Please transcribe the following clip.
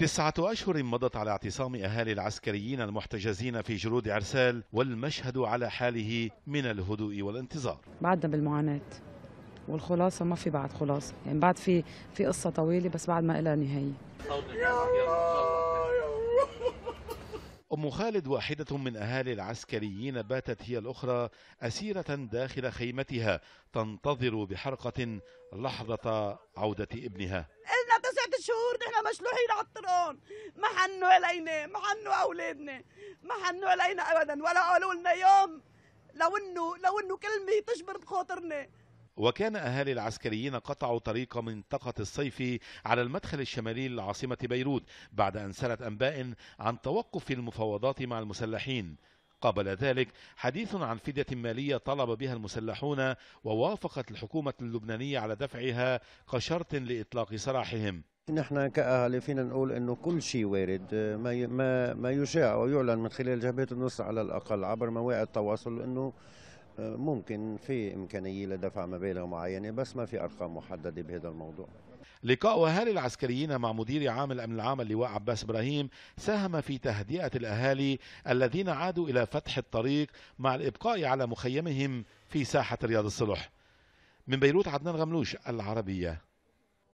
تسعة أشهر مضت على اعتصام أهالي العسكريين المحتجزين في جرود عرسال والمشهد على حاله من الهدوء والانتظار بعدنا بالمعاناة والخلاصة ما في بعد خلاصة يعني بعد في في قصة طويلة بس بعد ما إلها نهاية أم خالد واحدة من أهالي العسكريين باتت هي الأخرى أسيرة داخل خيمتها تنتظر بحرقة لحظة عودة ابنها شهور نحن مشلوحين على الطرقان ما حنوا علينا ما حنوا اولادنا ما حنوا علينا ابدا ولا قالوا لنا يوم لو انه لو انه كلمه تجبر بخاطرنا وكان أهالي العسكريين قطعوا طريق منطقة الصيف على المدخل الشمالي لعاصمة بيروت بعد أن سرت أنباء عن توقف المفاوضات مع المسلحين قبل ذلك حديث عن فدية مالية طلب بها المسلحون ووافقت الحكومة اللبنانية على دفعها كشرط لإطلاق سراحهم نحن كأهالي فينا نقول انه كل شيء وارد ما ما ما يشاع ويعلن من خلال جبهات النصر على الاقل عبر مواقع التواصل انه آه، ممكن في امكانيه لدفع مبالغ معينه بس ما في ارقام محدده بهذا الموضوع لقاء أهالي العسكريين مع مدير عام الأمن العام اللواء عباس إبراهيم ساهم في تهدئة الأهالي الذين عادوا إلى فتح الطريق مع الإبقاء على مخيمهم في ساحة رياض الصلح من بيروت عدنان غملوش العربية